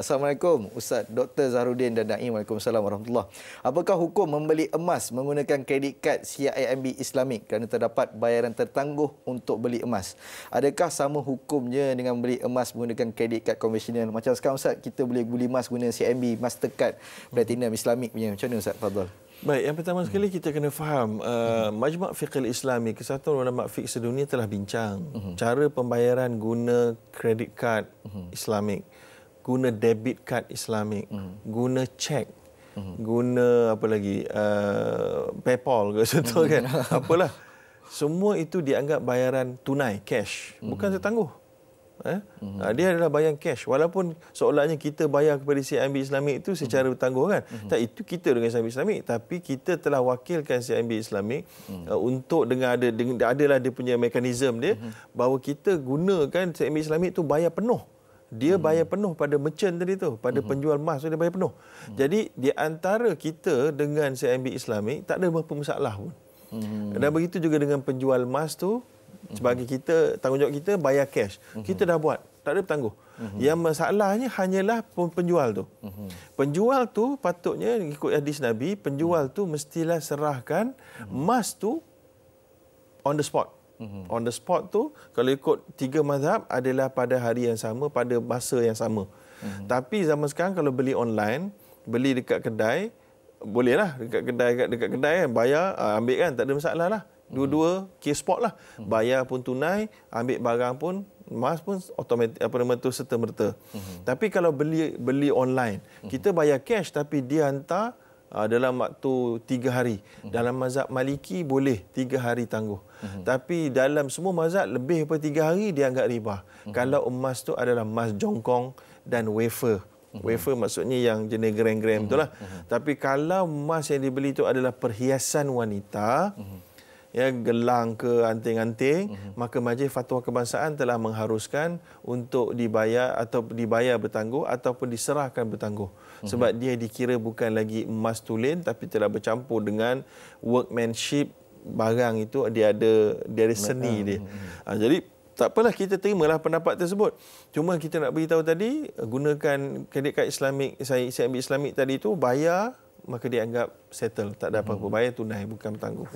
Assalamualaikum Ustaz Dr. Zahrudin dan Naim. Waalaikumsalam warahmatullahi wabarakatuh. Apakah hukum membeli emas menggunakan kredit kad CIMB Islamik kerana terdapat bayaran tertangguh untuk beli emas? Adakah sama hukumnya dengan membeli emas menggunakan kredit kad konvensional? Macam sekarang Ustaz, kita boleh beli emas guna CIMB, Mastercard, Platinum, Islamik punya. Macam mana Ustaz? Fadol. Baik, yang pertama sekali kita kena faham uh, hmm. Majmuk Fiqh Islami Kesatuan Ulama Fiqh sedunia telah bincang hmm. cara pembayaran guna kredit kad hmm. Islamik. Islamik guna debit card Islamik, mm. guna cek, mm. guna apa lagi uh, PayPal ke contoh mm. kan, apalah. Semua itu dianggap bayaran tunai, cash. Bukan mm. tertangguh. Eh? Mm. Dia adalah bayaran cash. Walaupun seolah-olahnya kita bayar kepada CIMB Islamik itu secara hmm. bertangguh kan. Mm. Tak, itu kita dengan CIMB Islamik. Tapi kita telah wakilkan CIMB Islamik mm. uh, untuk dengan ada, dengan, adalah dia punya mekanisme dia. Mm. Bahawa kita gunakan CIMB Islamik itu bayar penuh dia hmm. bayar penuh pada merchant tadi tu pada hmm. penjual emas tu dia bayar penuh hmm. jadi di antara kita dengan CIMB Islamik tak ada apa-apa masalah pun hmm. dan begitu juga dengan penjual emas tu hmm. sebagai kita tanggungjawab kita bayar cash hmm. kita dah buat tak ada bertangguh hmm. yang masalahnya hanyalah penjual tu hmm. penjual tu patutnya ikut hadis Nabi penjual hmm. tu mestilah serahkan emas tu on the spot hmm on the spot tu kalau ikut tiga mazhab adalah pada hari yang sama pada masa yang sama mm-hmm. tapi zaman sekarang kalau beli online beli dekat kedai bolehlah dekat kedai dekat, dekat kedai kan bayar ah, ambil kan tak ada masalah lah mhm. dua-dua case spot lah mhm. bayar pun tunai ambil barang pun mas pun otomatik apa nama tu serta merta mm-hmm. tapi kalau beli beli online mm-hmm. kita bayar cash tapi dia hantar Ah, dalam waktu tiga hari. Hmm. Dalam mazhab maliki boleh tiga hari tangguh. Uh-huh. Tapi dalam semua mazhab lebih daripada tiga hari dia anggap riba. Uh-huh. Hmm. Kalau emas tu adalah emas jongkong dan wafer. Uh-huh. Wafer maksudnya yang jenis gram-gram uh-huh. itulah. Uh-huh. Tapi kalau emas yang dibeli itu adalah perhiasan wanita... Uh-huh ya gelang ke anting-anting uh-huh. maka majlis fatwa kebangsaan telah mengharuskan untuk dibayar atau dibayar bertangguh ataupun diserahkan bertangguh uh-huh. sebab dia dikira bukan lagi emas tulen tapi telah bercampur dengan workmanship barang itu dia ada dia ada seni uh-huh. dia mhm. ha, jadi tak apalah kita terimalah pendapat tersebut. Cuma kita nak beritahu tadi gunakan kredit kad Islamik saya saya ambil Islamik tadi itu bayar maka dianggap settle tak ada apa-apa bayar tunai bukan bertangguh.